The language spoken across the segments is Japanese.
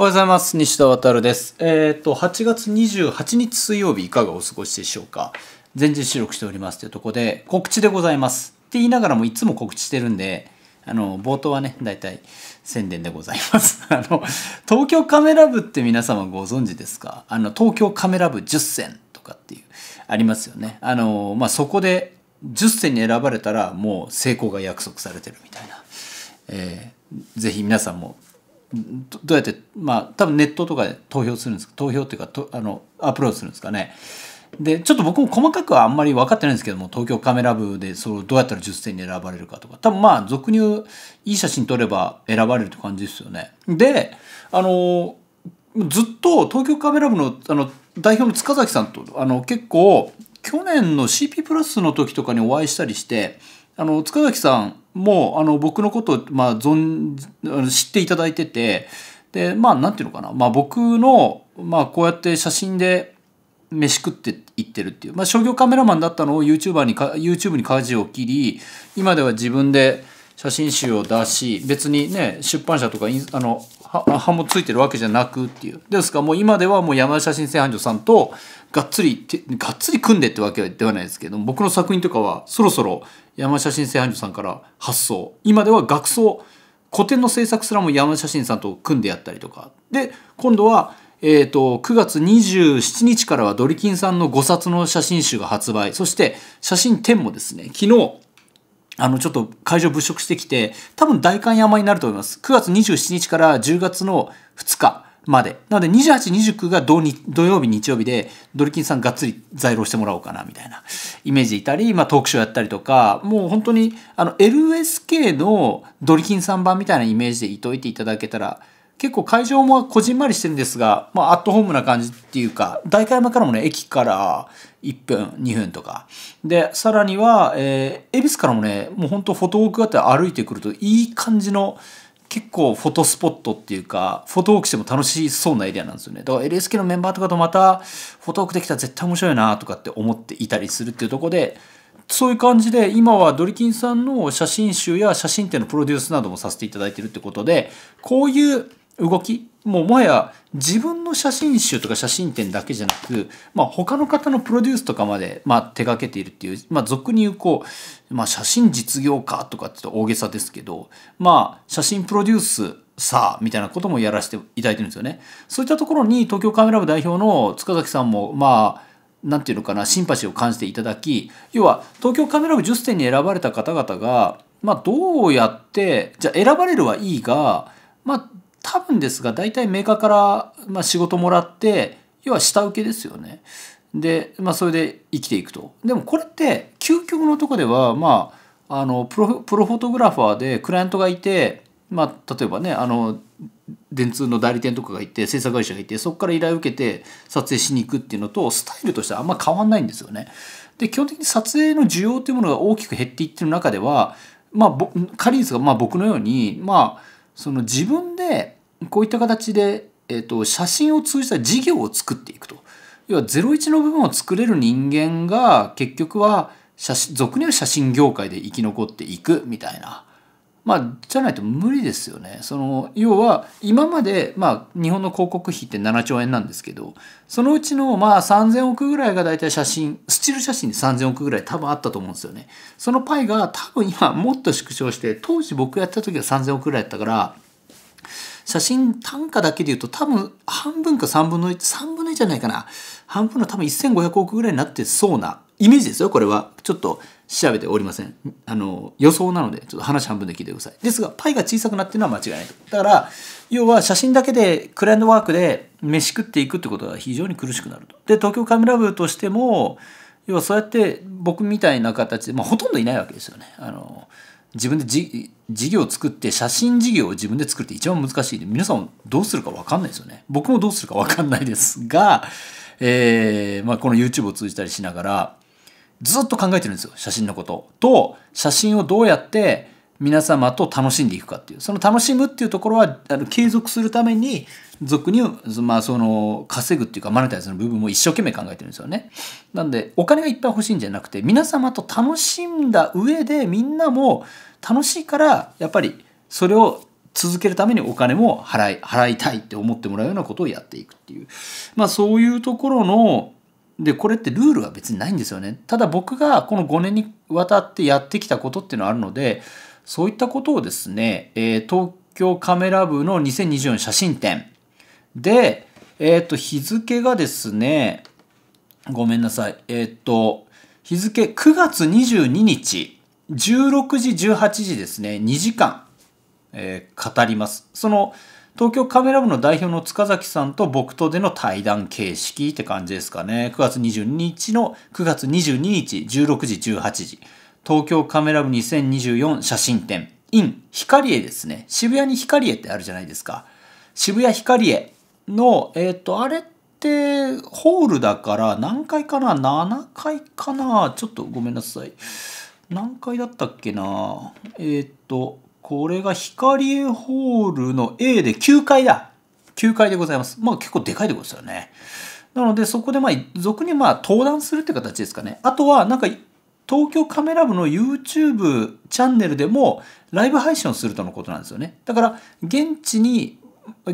おはようございます。西田航です。えっ、ー、と、8月28日水曜日いかがお過ごしでしょうか。全日収録しておりますというとこで、告知でございます。って言いながらもいつも告知してるんで、あの、冒頭はね、大体宣伝でございます。あの、東京カメラ部って皆様ご存知ですかあの、東京カメラ部10選とかっていう、ありますよね。あの、まあ、そこで10選に選ばれたらもう成功が約束されてるみたいな。えー、ぜひ皆さんもどうやって、まあ、多分ネットとかで投票するんです投票っていうかとあのアップロードするんですかね。でちょっと僕も細かくはあんまり分かってないんですけども東京カメラ部でそどうやったら10選に選ばれるかとか多分まあ俗に言ういい写真撮れば選ばれるって感じですよね。であのずっと東京カメラ部のあの代表の塚崎さんとあの結構去年の CP プラスの時とかにお会いしたりしてあの塚崎さんもうあの僕のことを、まあ、存知っていただいててでまあ何て言うのかな、まあ、僕の、まあ、こうやって写真で飯食っていってるっていう、まあ、商業カメラマンだったのを y o u t u b e にか YouTube に舵を切り今では自分で写真集を出し別にね出版社とかあの版もついてるわけじゃなくっていうですからもう今ではもう山田写真製版所さんとがっつりがっつり組んでってわけではないですけど僕の作品とかはそろそろ山写真製版所さんから発想今では学装古典の制作すらも山写真さんと組んでやったりとかで今度は、えーと9月27日からはドリキンさんの5冊の写真集が発売そして写真展もですね昨日あの、ちょっと会場物色してきて、多分代官山になると思います。9月27日から10月の2日、まで。なので28、29が土土曜日、日曜日でドリキンさんがっつり在労してもらおうかなみたいなイメージいたり、まあ、トークショーやったりとか、もう本当にあの LSK のドリキンさん版みたいなイメージでいといていただけたら、結構会場もこじんまりしてるんですが、まあ、アットホームな感じっていうか、代官山からもね、駅から1分、2分とか。で、さらには、えー、恵比寿からもね、もう本当フォトウォークがあって歩いてくるといい感じの、結構フォトスポットっていうか、フォトウォークしても楽しそうなエリアなんですよね。だから LSK のメンバーとかとまた、フォトウォークできたら絶対面白いなとかって思っていたりするっていうとこで、そういう感じで、今はドリキンさんの写真集や写真展のプロデュースなどもさせていただいてるってことで、こういう動きもうもはや自分の写真集とか写真展だけじゃなく、まあ、他の方のプロデュースとかまで、まあ、手がけているっていう、まあ、俗に言うこう、まあ、写真実業家とかって大げさですけど、まあ、写真プロデュースさあみたいなこともやらせていただいてるんですよね。そういったところに東京カメラ部代表の塚崎さんもまあ何て言うのかなシンパシーを感じていただき要は東京カメラ部10選に選ばれた方々が、まあ、どうやってじゃあ選ばれるはいいが、まあ、多分ですが大体メーカーから、まあ、仕事もらって要は下請けですよね。で、まあ、それで生きていくと。でもこれって究極のとこでは、まあ、あのプロプロフォトグラファーでクライアントがいて、まあ、例えばねあの電通の代理店とかがいて制作会社がいてそこから依頼を受けて撮影しに行くっていうのとスタイルとしてはあんま変わんないんですよね。で基本的に撮影の需要というものが大きく減っていってる中では、まあ、カリーズがまあ僕のようにまあその自分でこういった形で、えーと、写真を通じた事業を作っていくと要は01の部分を作れる人間が結局は写真俗に言う写真業界で生き残っていくみたいなまあ、じゃないと無理ですよね。その要は今まで、まあ、日本の広告費って7兆円なんですけどそのうちのまあ3,000億ぐらいが大体写真スチール写真で3,000億ぐらい多分あったと思うんですよね。そのパイが多分今もっと縮小して当時僕やった時は3,000億ぐらいやったから写真単価だけで言うと多分半分か3分の13分の1じゃないかな半分の多分1,500億ぐらいになってそうなイメージですよこれはちょっと調べておりませんあの予想なのでちょっと話半分で聞いてくださいですがパイが小さくなってるのは間違いないとだから要は写真だけでクライアントワークで飯食っていくってことが非常に苦しくなるとで東京カメラ部としても要はそうやって僕みたいな形で、まあ、ほとんどいないわけですよねあの自分で事業を作って写真事業を自分で作るって一番難しいで皆さんどうするか分かんないですよね僕もどうするか分かんないですが、えーまあ、この YouTube を通じたりしながらずっと考えてるんですよ写真のことと写真をどうやって皆様と楽しんでいくかっていうその楽しむっていうところはあの継続するために俗に、まあ、その稼ぐっていうかマネタイズの部分も一生懸命考えてるんですよね。なんでお金がいっぱい欲しいんじゃなくて皆様と楽しんだ上でみんなも楽しいからやっぱりそれを続けるためにお金も払い払いたいって思ってもらうようなことをやっていくっていう、まあ、そういうところのでこれってルールは別にないんですよねただ僕がこの5年にわたってやってきたことっていうのはあるのでそういったことをですね、えー、東京カメラ部の2024写真展で、えっ、ー、と日付がですねごめんなさいえっ、ー、と日付9月22日16時18時ですね2時間、え語りますその東京カメラ部の代表の塚崎さんと僕とでの対談形式って感じですかね。9月22日の9月22日16時18時。東京カメラ部2024写真展 in 光栄ですね。渋谷に光栄ってあるじゃないですか。渋谷光栄の、えっ、ー、と、あれってホールだから何階かな ?7 階かなちょっとごめんなさい。何階だったっけなえっ、ー、と、これが光エホールの A で9階だ。9階でございます。まあ結構でかいでことですよね。なのでそこでまあ俗にまあ登壇するって形ですかね。あとはなんか東京カメラ部の YouTube チャンネルでもライブ配信をするとのことなんですよね。だから現地に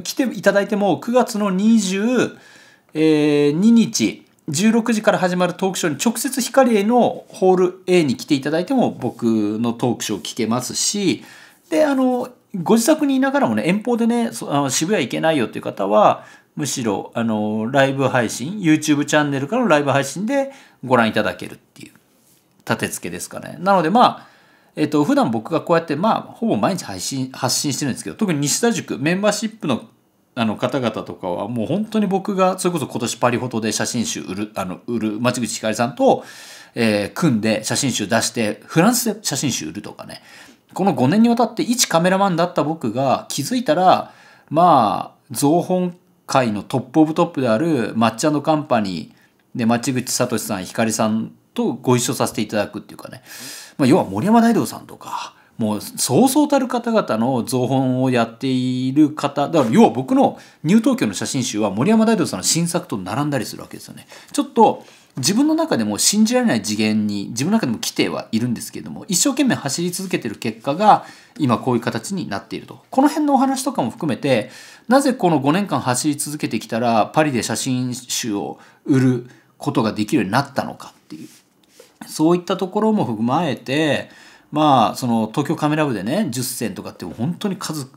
来ていただいても9月の22日16時から始まるトークショーに直接光へのホール A に来ていただいても僕のトークショー聞けますしで、あの、ご自宅にいながらもね、遠方でね、あの渋谷行けないよっていう方は、むしろ、あの、ライブ配信、YouTube チャンネルからのライブ配信でご覧いただけるっていう立て付けですかね。なので、まあ、えっと、普段僕がこうやって、まあ、ほぼ毎日配信、発信してるんですけど、特に西田塾、メンバーシップのあの方々とかはもう本当に僕がそれこそ今年パリフォトで写真集売るあの売る町口ひかりさんと、えー、組んで写真集出してフランスで写真集売るとかねこの5年にわたって一カメラマンだった僕が気づいたら、まあ、造本界のトップオブトップである抹茶のカンパニーで、町口聡さん、光さんとご一緒させていただくっていうかね、まあ、要は森山大道さんとか、もうそうそうたる方々の造本をやっている方だから要は僕のニュー東京の写真集は森山大道さんの新作と並んだりするわけですよね。ちょっと自分の中でも信じられない次元に自分の中でも来てはいるんですけれども一生懸命走り続けてる結果が今こういう形になっているとこの辺のお話とかも含めてなぜこの5年間走り続けてきたらパリで写真集を売ることができるようになったのかっていうそういったところも踏まえてまあその東京カメラ部でね10選とかって本当に数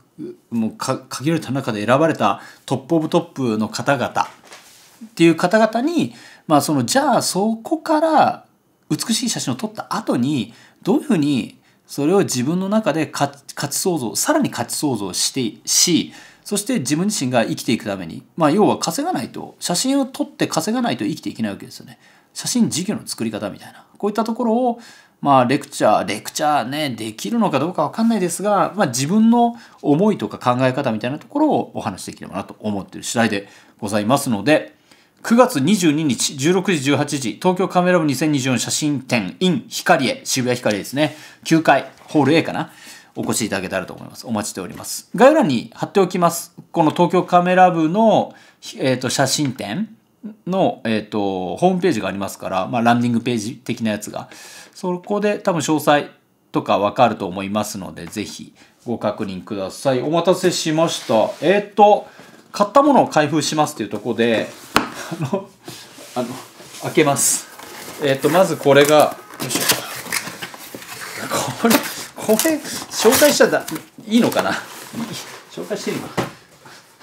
もう限られた中で選ばれたトップオブトップの方々っていう方々にまあそのじゃあそこから美しい写真を撮った後にどういうふうにそれを自分の中で価値創造さらに価値創造してしそして自分自身が生きていくために、まあ、要は稼がないと写真を撮って稼がないと生きていけないわけですよね写真事業の作り方みたいなこういったところをまあレクチャーレクチャーねできるのかどうか分かんないですが、まあ、自分の思いとか考え方みたいなところをお話しできればなと思ってる次第でございますので。9月22日、16時18時、東京カメラ部2024写真展 in 光へ、渋谷光ですね。9階、ホール A かな。お越しいただけたらと思います。お待ちしております。概要欄に貼っておきます。この東京カメラ部の、えーと、写真展の、えーと、ホームページがありますから、まあ、ランディングページ的なやつが。そこで多分詳細とかわかると思いますので、ぜひご確認ください。お待たせしました。えっ、ー、と、買ったものを開封しますというとこで、あのあの開けますえっ、ー、とまずこれがよいしょこれこれ紹介しちゃだいいのかな紹介していいのか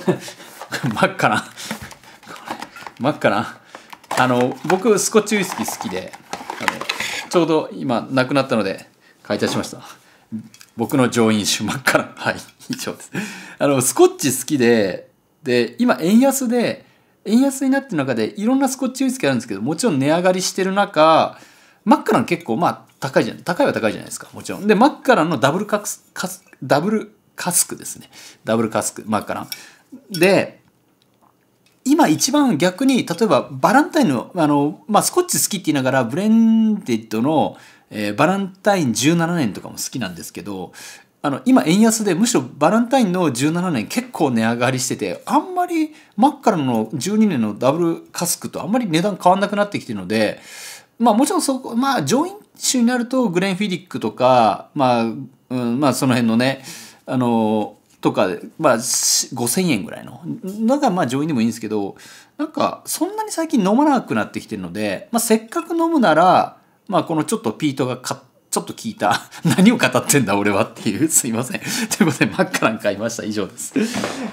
真っ赤な真っ赤なあの僕スコッチウイスキー好きであのちょうど今なくなったので買い足しました僕の上飲酒真っ赤なはい以上ですあのスコッチ好きでで今円安で円安になってる中でいろんなスコッチウイスキーあるんですけどもちろん値上がりしてる中マックラン結構まあ高いじゃん高いは高いじゃないですかもちろんでマックランのダブルカスカスダブルカスクですねダブルカスクマッカランで今一番逆に例えばバランタインのあの、まあ、スコッチ好きって言いながらブレンデッドのえー、バランタイン17年とかも好きなんですけど、あの、今円安で、むしろバレンタインの17年結構値上がりしてて、あんまりマッカラの12年のダブルカスクとあんまり値段変わんなくなってきてるので、まあもちろんそこ、まあ上院種になるとグレン・フィリックとか、まあ、うん、まあその辺のね、あの、とか、まあ5000円ぐらいの。だからまあ上院でもいいんですけど、なんかそんなに最近飲まなくなってきてるので、まあせっかく飲むなら、まあこのちょっとピートが買って、ちょっと聞いた。何を語ってんだ俺はっていう。すいません。ということで、マッカラン買いました。以上です。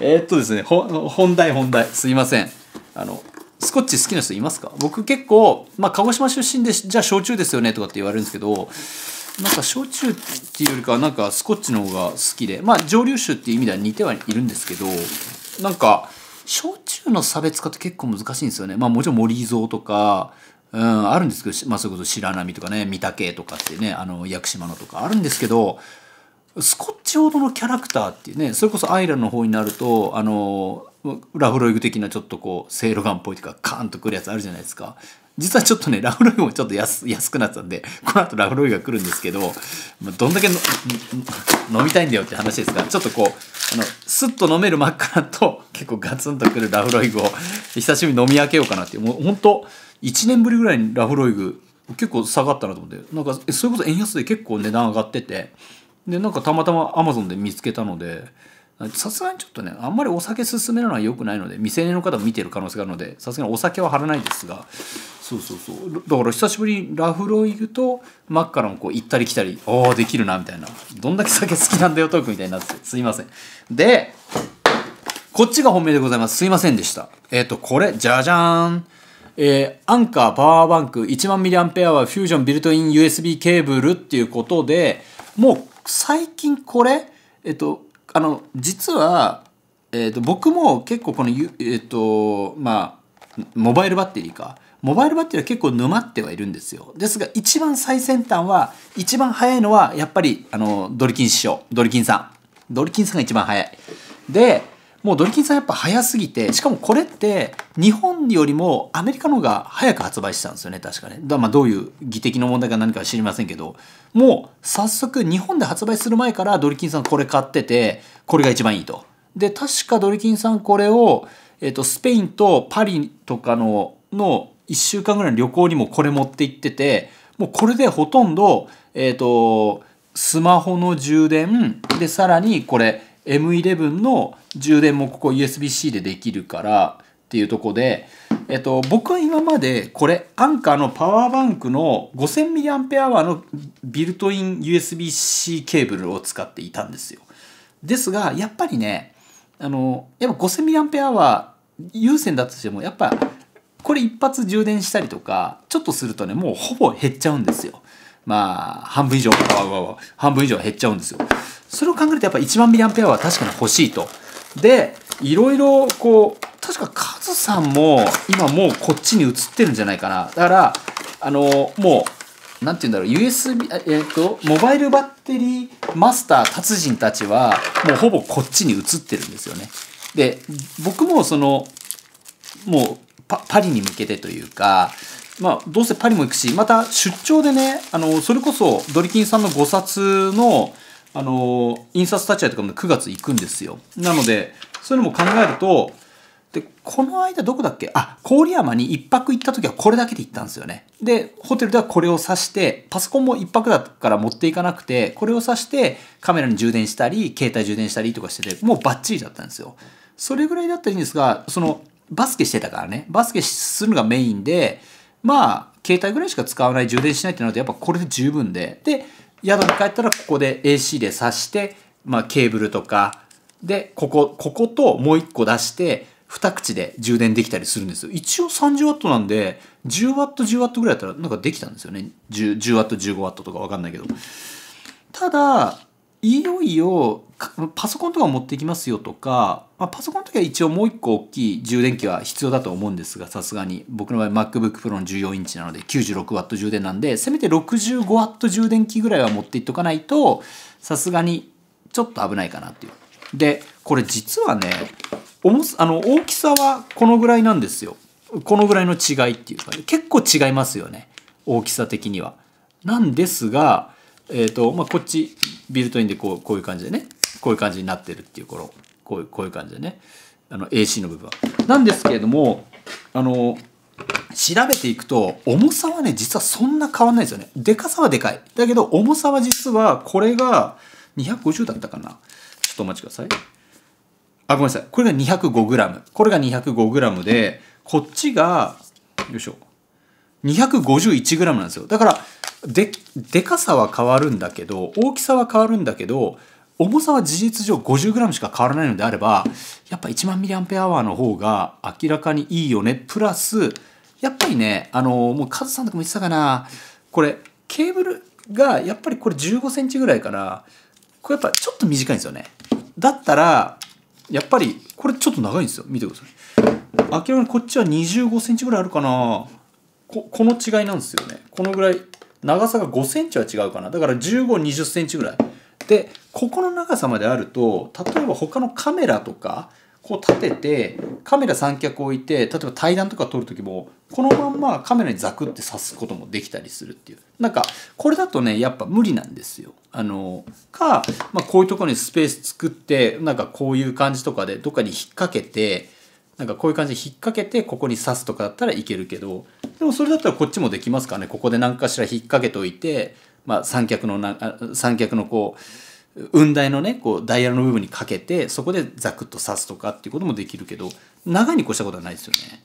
えー、っとですね、本題本題。すいません。あの、スコッチ好きな人いますか僕結構、まあ、鹿児島出身で、じゃあ焼酎ですよねとかって言われるんですけど、なんか焼酎っていうよりかはなんかスコッチの方が好きで、まあ蒸留酒っていう意味では似てはいるんですけど、なんか焼酎の差別化って結構難しいんですよね。まあもちろん森蔵とか、うん、あるんですけど、まあ、それこそ白波とかね、御嶽とかってね、あの、屋久島のとかあるんですけど、スコッチほどのキャラクターっていうね、それこそアイラの方になると、あの、ラフロイグ的なちょっとこう、セイロガンっぽいとか、カーンとくるやつあるじゃないですか。実はちょっとね、ラフロイグもちょっと安くなったんで、この後ラフロイグが来るんですけど、まあ、どんだけ飲みたいんだよって話ですが、ちょっとこう、あの、スッと飲める真っ赤なと、結構ガツンとくるラフロイグを、久しぶりに飲み明けようかなっていう、もう本当1年ぶりぐらいにラフロイグ結構下がったなと思ってなんかそれこそ円安で結構値段上がっててでなんかたまたまアマゾンで見つけたのでさすがにちょっとねあんまりお酒勧めるのは良くないので未成年の方も見てる可能性があるのでさすがにお酒は張らないですがそうそうそうだから久しぶりにラフロイグとマッカロンこう行ったり来たりああできるなみたいなどんだけ酒好きなんだよトークみたいになってすいませんでこっちが本命でございますすいませんでしたえっ、とこれじゃじゃーんえー、アンカーパワーバンク1万 mAh はフュージョンビルトイン USB ケーブルっていうことでもう最近これえっとあの実は、えっと、僕も結構このえっとまあモバイルバッテリーかモバイルバッテリーは結構沼ってはいるんですよですが一番最先端は一番早いのはやっぱりあのドリキン師匠ドリキンさんドリキンさんが一番早いでもうドリキンさんやっぱ早すぎて、しかもこれって日本よりもアメリカの方が早く発売したんですよね、確かね。だまあどういう技的の問題か何かは知りませんけど、もう早速日本で発売する前からドリキンさんこれ買ってて、これが一番いいと。で、確かドリキンさんこれを、えっ、ー、と、スペインとパリとかの、の1週間ぐらいの旅行にもこれ持って行ってて、もうこれでほとんど、えっ、ー、と、スマホの充電、で、さらにこれ、M11 の充電もここ USB-C でできるからっていうとこで、えっと、僕は今までこれアンカーのパワーバンクの 5000mAh のビルトイン USB-C ケーブルを使っていたんですよ。ですがやっぱりねあのやっぱ 5000mAh 有線だとしてもやっぱこれ一発充電したりとかちょっとするとねもうほぼ減っちゃうんですよ。まあ、半分以上、半分以上減っちゃうんですよ。それを考えるとやっぱ1万ミリアンペアは確かに欲しいと。で、いろいろこう、確かカズさんも今もうこっちに移ってるんじゃないかな。だから、あの、もう、なんて言うんだろう、USB、えっ、と、モバイルバッテリーマスター達人たちはもうほぼこっちに移ってるんですよね。で、僕もその、もうパパリに向けてというか、まあ、どうせパリも行くし、また出張でね、あの、それこそドリキンさんの5冊の、あの、印刷立ち会とかも9月行くんですよ。なので、そういうのも考えると、で、この間どこだっけあ、郡山に1泊行った時はこれだけで行ったんですよね。で、ホテルではこれを挿して、パソコンも1泊だから持っていかなくて、これを挿してカメラに充電したり、携帯充電したりとかしてて、もうバッチリだったんですよ。それぐらいだったらいいんですが、その、バスケしてたからね、バスケするのがメインで、まあ、携帯ぐらいしか使わない、充電しないってなると、やっぱこれで十分で。で、宿に帰ったらここで AC で挿して、まあ、ケーブルとか、で、ここ、ここともう一個出して、二口で充電できたりするんですよ。一応 30W なんで、10W、10W ぐらいだったらなんかできたんですよね。10W、10W、15W とかわかんないけど。ただ、いよいよパソコンとか持ってきますよとか、まあ、パソコンの時は一応もう一個大きい充電器は必要だと思うんですが、さすがに。僕の場合 MacBook Pro の14インチなので 96W 充電なんで、せめて 65W 充電器ぐらいは持っていっとかないと、さすがにちょっと危ないかなっていう。で、これ実はね、重す、あの、大きさはこのぐらいなんですよ。このぐらいの違いっていうか、結構違いますよね。大きさ的には。なんですが、えっ、ー、と、まあ、こっち、ビルトインでこう、こういう感じでね、こういう感じになってるっていう頃。こういうこういう感じでねあの AC の部分は。なんですけれどもあの調べていくと重さはね実はそんな変わんないですよね。でかさはでかい。だけど重さは実はこれが250だったかな。ちょっとお待ちください。あ、ごめんなさい。これが 205g。これが 205g で、こっちが、よいしょ。251g なんですよ。だから、で、でかさは変わるんだけど、大きさは変わるんだけど、重さは事実上 50g しか変わらないのであればやっぱ1万 mAh の方が明らかにいいよねプラスやっぱりねあのもうカズさんとかも言ってたかなこれケーブルがやっぱりこれ1 5ンチぐらいかなこれやっぱちょっと短いんですよねだったらやっぱりこれちょっと長いんですよ見てください明らかにこっちは2 5ンチぐらいあるかなここの違いなんですよねこのぐらい長さが5センチは違うかなだから1520センチぐらいでここの長さまであると例えば他のカメラとかこう立ててカメラ三脚置いて例えば対談とか撮る時もこのまんまカメラにザクって刺すこともできたりするっていうなんかこれだとねやっぱ無理なんですよ。あのか、まあ、こういうとこにスペース作ってなんかこういう感じとかでどっかに引っ掛けてなんかこういう感じで引っ掛けてここに刺すとかだったらいけるけどでもそれだったらこっちもできますからねここで何かしら引っ掛けておいてまあ、三脚のな三脚のこう雲台のねこうダイヤルの部分にかけてそこでザクッと刺すとかっていうこともできるけど長いに越したことはないですよね。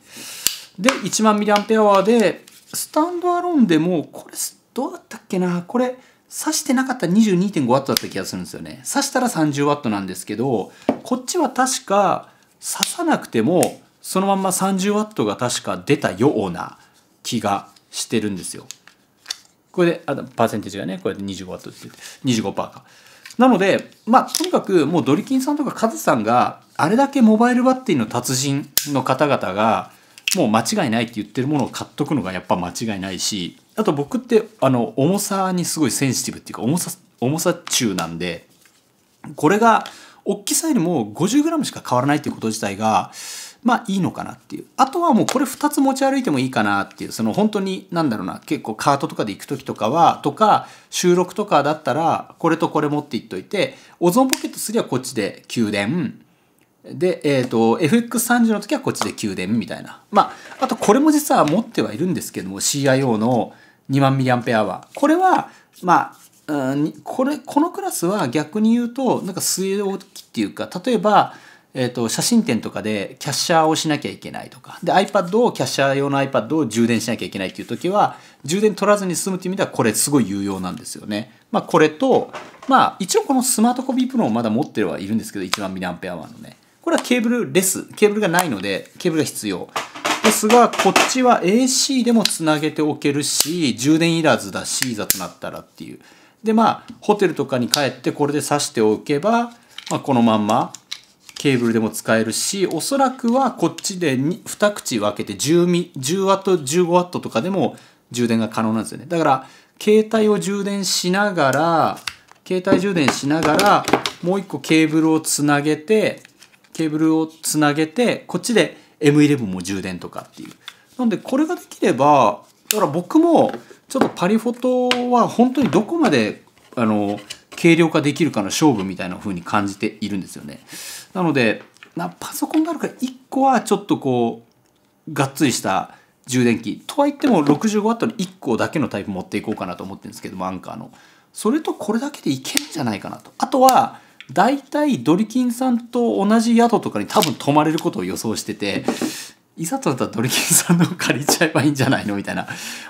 で1万ミリアンペアワーでスタンドアローンでもこれどうだったっけなこれ刺してなかったら 22.5W だった気がするんですよね刺したら 30W なんですけどこっちは確か刺さなくてもそのまんま 30W が確か出たような気がしてるんですよこれで、あパーセンテージがね、これで25ワットって言って、25%か。なので、まあ、とにかくもうドリキンさんとかカズさんが、あれだけモバイルバッテリーの達人の方々が、もう間違いないって言ってるものを買っとくのがやっぱ間違いないし、あと僕って、あの、重さにすごいセンシティブっていうか、重さ、重さ中なんで、これが、大きさよりも 50g しか変わらないっていうこと自体が、まあいいのかなっていう。あとはもうこれ2つ持ち歩いてもいいかなっていう、その本当に何だろうな、結構カートとかで行く時とかは、とか収録とかだったら、これとこれ持っていっといて、オゾンポケットすりゃこっちで給電、で、えっ、ー、と、FX30 の時はこっちで給電みたいな。まあ、あとこれも実は持ってはいるんですけども、CIO の2万ミリアンペアは。これは、まあ、これこのクラスは逆に言うとなんか据え置きっていうか例えばえーと、写真展とかでキャッシャーをしなきゃいけないとかで iPad をキャッシャー用の iPad を充電しなきゃいけないっていう時は充電取らずに済むっていう意味ではこれすごい有用なんですよね。まあ、これと、まあ、一応このスマートコピープロもまだ持ってはいるんですけど1万 mAh のねこれはケーブルレスケーブルがないのでケーブルが必要ですがこっちは AC でもつなげておけるし充電いらずだしいざとなったらっていうでまあホテルとかに帰ってこれで挿しておけば、まあ、このまんまケーブルでも使えるし、おそらくはこっちで 2, 2口分けて10ミ、10ワット、15ワットとかでも充電が可能なんですよね。だから、携帯を充電しながら、携帯充電しながら、もう一個ケーブルをつなげて、ケーブルをつなげて、こっちで M11 も充電とかっていう。なんで、これができれば、だから僕も、ちょっとパリフォトは本当にどこまで、あの、軽量化できるかの勝負みたいな風に感じているんですよね。なので、なパソコンがあるから1個はちょっとこう、がっつりした充電器。とはいっても 65W の1個だけのタイプ持っていこうかなと思ってるんですけども、アンカーの。それとこれだけでいけるんじゃないかなと。あとは、大体ドリキンさんと同じ宿とかに多分泊まれることを予想してて、いざとなったらドリキンさんの借りちゃえばいいんじゃないのみたいな。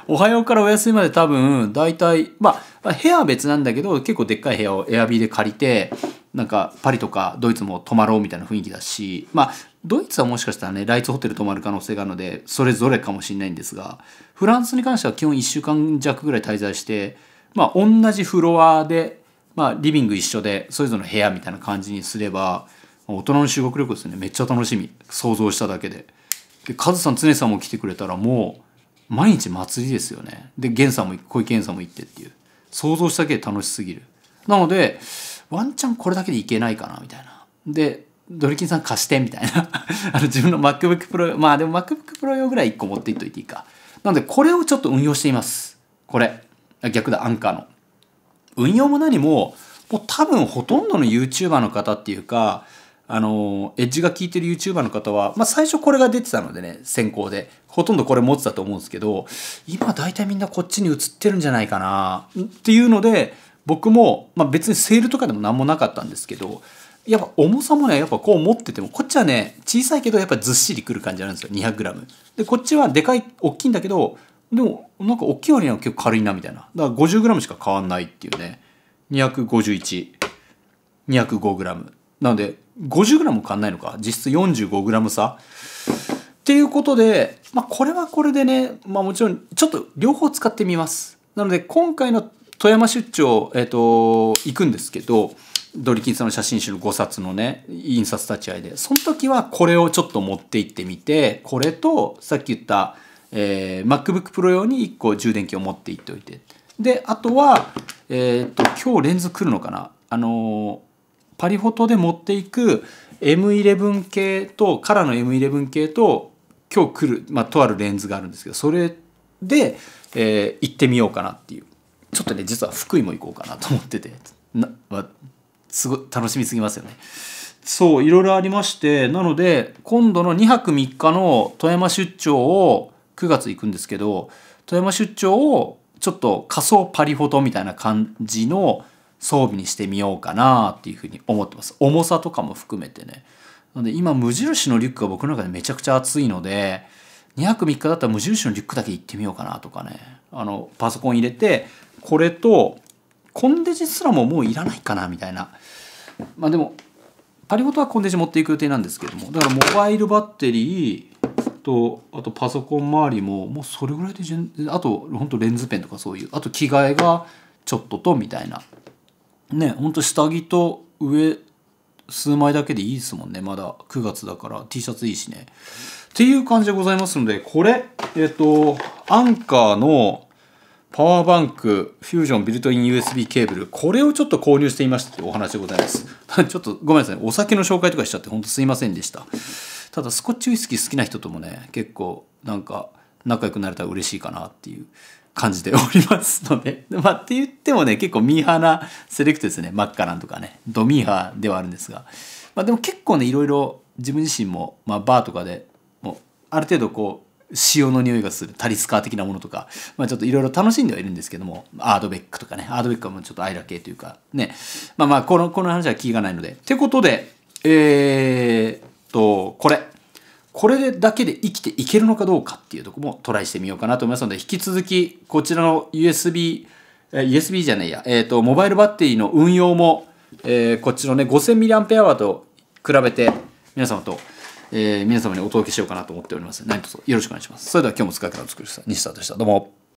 おはようからお休みまで多分、大体、まあ、部屋は別なんだけど、結構でっかい部屋をエアビーで借りて、なんかパリとかドイツも泊まろうみたいな雰囲気だし、まあ、ドイツはもしかしたらね、ライツホテル泊まる可能性があるので、それぞれかもしれないんですが、フランスに関しては基本1週間弱ぐらい滞在して、まあ、同じフロアで、まあ、リビング一緒で、それぞれの部屋みたいな感じにすれば、大人の修学旅行ですね、めっちゃ楽しみ。想像しただけで。でカズさん常さんも来てくれたらもう毎日祭りですよねで源さんも小池源さんも行ってっていう想像しただけで楽しすぎるなのでワンチャンこれだけでいけないかなみたいなでドリキンさん貸してみたいな あの自分の MacBook Pro まあでも MacBook Pro 用ぐらい1個持っていっといていいかなのでこれをちょっと運用していますこれ逆だアンカーの運用も何ももう多分ほとんどの YouTuber の方っていうかあの、エッジが効いてる YouTuber の方は、まあ、最初これが出てたのでね、先行で。ほとんどこれ持ってたと思うんですけど、今大体みんなこっちに移ってるんじゃないかな、っていうので、僕も、まあ、別にセールとかでも何もなかったんですけど、やっぱ重さもね、やっぱこう持ってても、こっちはね、小さいけどやっぱずっしりくる感じなんですよ、200g。で、こっちはでかい、大きいんだけど、でも、なんか大きい割には結構軽いな、みたいな。だから 50g しか変わんないっていうね。251、205g。なので、50g も変わんないのか実質 45g 差っていうことで、まあ、これはこれでね、まあ、もちろんちょっと両方使ってみますなので今回の富山出張、えーと、行くんですけどドリキンさんの写真集の5冊のね印刷立ち会いでその時はこれをちょっと持って行ってみてこれとさっき言った、えー、MacBook Pro 用に1個充電器を持って行っておいてであとは、えーと、と今日レンズ来るのかなあのーパリォトで持っていく M11 系とカラーの M11 系と今日来る、まあ、とあるレンズがあるんですけどそれで、えー、行ってみようかなっていうちょっとね実は福井も行こうかなと思っててな、まあ、すご楽しみすぎますよね。そういろいろありましてなので今度の2泊3日の富山出張を9月行くんですけど富山出張をちょっと仮想パリフォトみたいな感じの装備にしてみようかなっていうふうに思ってます。重さとかも含めてね。なので今無印のリュックが僕の中でめちゃくちゃ熱いので、2泊3日だったら無印のリュックだけ行ってみようかなとかね。あの、パソコン入れて、これと、コンデジすらももういらないかなみたいな。まあでも、パリごとはコンデジ持っていく予定なんですけども。だからモバイルバッテリーと、あとパソコン周りも、もうそれぐらいで全然、あと本当レンズペンとかそういう、あと着替えがちょっととみたいなねほんと下着と上数枚だけでいいですもんねまだ9月だから T シャツいいしねっていう感じでございますのでこれえっ、とアンカーのパワーバンクフュージョンビルトイン USB ケーブルこれをちょっと購入していましたってお話でございます ちょっとごめんなさいお酒の紹介とかしちゃってほんとすいませんでしたただスコッチウイスキー好きな人ともね結構なんか仲良くなれたら嬉しいかなっていう感じておりますので。まあ、って言ってもね、結構ミーハーなセレクトですね。マッカランとかね。ドミーハーではあるんですが。まあ、でも結構ね、いろいろ自分自身も、まあ、バーとかでもう、ある程度こう、潮の匂いがするタリスカー的なものとか、まあ、ちょっといろいろ楽しんではいるんですけども、アードベックとかね、アードベックはもうちょっとアイラ系というか、ね。まあまあ、この、この話は聞がないので。ってことで、えー、っと、これ。これだけで生きていけるのかどうかっていうとこもトライしてみようかなと思いますので、引き続きこちらの USB、え USB じゃないや、えっ、ー、と、モバイルバッテリーの運用も、えー、こっちのね、5000mAh と比べて皆様と、えー、皆様にお届けしようかなと思っております。何卒よろしくお願いします。それでは今日もを作りました。西田でした。どうも。